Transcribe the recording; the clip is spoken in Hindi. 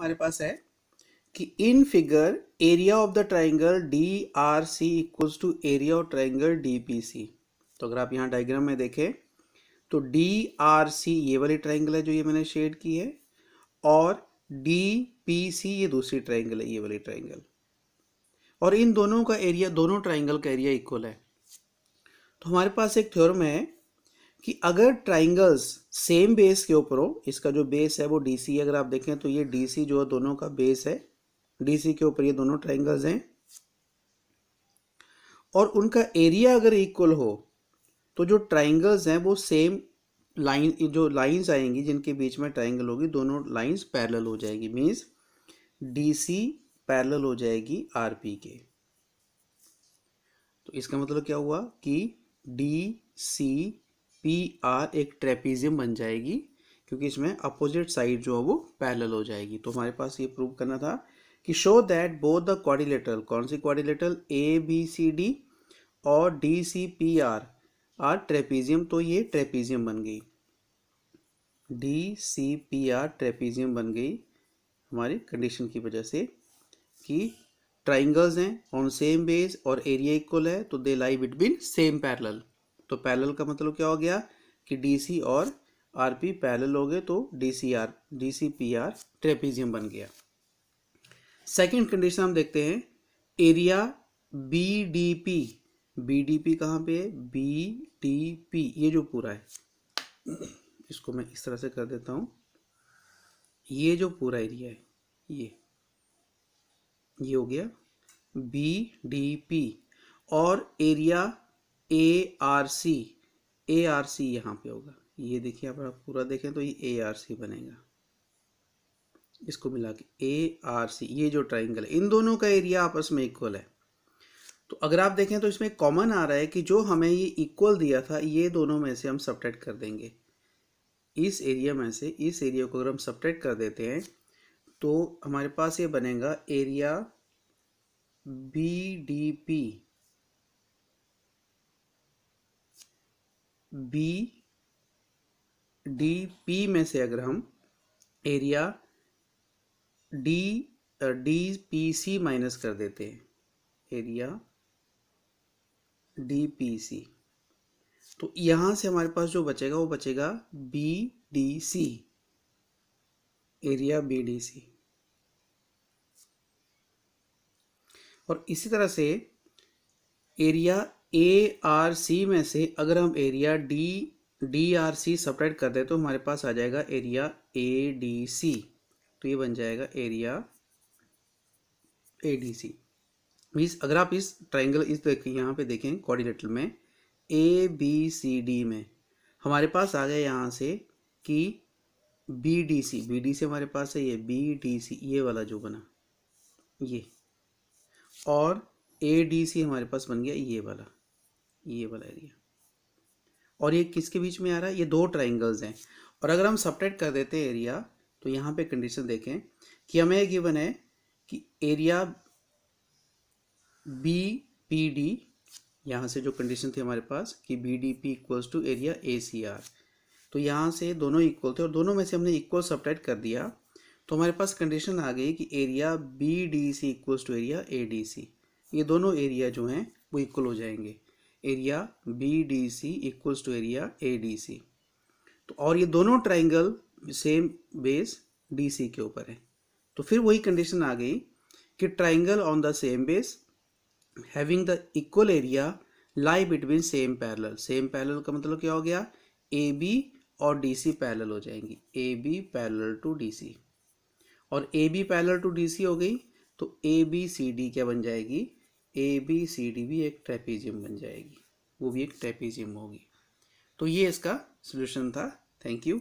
हमारे पास है कि in figure area of the triangle D R C equals to area of triangle D P C तो अगर आप यहाँ डायग्राम में देखें तो डी आर सी ये वाली ट्राइंगल है जो ये मैंने शेड की है और डी पी सी ये दूसरी ट्राइंगल है ये वाली ट्राइंगल और इन दोनों का एरिया दोनों ट्राइंगल का एरिया इक्वल है तो हमारे पास एक थ्योरम है कि अगर ट्राइंगल्स सेम बेस के ऊपर हो इसका जो बेस है वो डीसी अगर आप देखें तो ये डीसी जो है दोनों का बेस है डीसी के ऊपर ये दोनों ट्राइंगल्स हैं और उनका एरिया अगर इक्वल हो तो जो ट्राइंगल्स हैं वो सेम लाइन जो लाइंस आएंगी जिनके बीच में ट्राइंगल होगी दोनों लाइंस पैरेलल हो जाएगी डी डीसी पैरेलल हो जाएगी पी के तो इसका मतलब क्या हुआ कि डी सी पी आर एक ट्रेपीजियम बन जाएगी क्योंकि इसमें अपोजिट साइड जो है वो पैरेलल हो जाएगी तो हमारे पास ये प्रूव करना था कि show that both the quadrilateral कौन सी quadrilateral A B C D और D C P R R trapezium तो ये ट्रेपीजियम बन गई D C P R trapezium बन गई हमारी कंडीशन की वजह से कि ट्राइंगल्स हैं ऑन सेम बेस और एरिया इक्वल है तो they lie between same parallel तो पैरेलल का मतलब क्या हो गया कि डीसी और आरपी पैरेलल हो गए तो डीसीआर डीसीपीआर ट्रेपीजियम बन गया सेकंड कंडीशन हम देखते हैं एरिया बीडीपी बीडीपी कहाँ पे है बीडीपी ये जो पूरा है इसको मैं इस तरह से कर देता हूँ ये जो पूरा एरिया है ये ये हो गया बी डी पी और area A R C A R C यहाँ पे होगा ये देखिए आप पूरा देखें तो ये ए आर सी बनेगा इसको मिला के ए आर सी ये जो ट्राइंगल है इन दोनों का एरिया आपस में इक्वल है तो अगर आप देखें तो इसमें कॉमन आ रहा है कि जो हमें ये इक्वल दिया था ये दोनों में से हम सब्ट्रैक्ट कर देंगे इस एरिया में से इस एरिया को अगर हम सब्ट्रैक्ट कर देते हैं तो हमारे पास ये बनेगा area B D P B D P में से अगर हम area D D P C minus कर देते हैं एरिया डी पी सी तो यहां से हमारे पास जो बचेगा वो बचेगा B D C area B D C और इसी तरह से एरिया ए आर सी में से अगर हम area D D R C separate कर दें तो हमारे पास आ जाएगा एरिया ए डी सी तो ये बन जाएगा area A D C means अगर आप इस ट्राइंगल इस यहाँ पे देखें कॉर्डिनेटर में ए बी सी डी में हमारे पास आ गया यहाँ से कि B D C B D C हमारे पास है ये बी डी सी ये वाला जो बना ये और ए डी सी हमारे पास बन गया ये वाला ये वाला एरिया और ये किसके बीच में आ रहा है ये दो ट्राइंगल्स हैं और अगर हम सपरेट कर देते एरिया तो यहाँ पे कंडीशन देखें कि हमें गिवन है कि एरिया बी पी डी यहाँ से जो कंडीशन थी हमारे पास कि B D P equals to area A C R तो यहाँ से दोनों इक्वल थे और दोनों में से हमने इक्वल सपरेट कर दिया तो हमारे पास कंडीशन आ गई कि area B D C equals to area A D C ये दोनों एरिया जो हैं वो इक्वल हो जाएंगे area B D C equals to area A D C तो और ये दोनों triangle same base D C के ऊपर है तो फिर वही कंडीशन आ गई कि triangle on the same base having the equal area lie between same parallel same parallel का मतलब क्या हो गया ए बी और डी सी पैरेलल हो जाएंगी A B parallel to D C और A B parallel to D C हो गई तो ए बी सी डी क्या बन जाएगी ए बी सी डी भी एक ट्रेपीजियम बन जाएगी वो भी एक ट्रेपीजियम होगी तो ये इसका सोल्यूशन था थैंक यू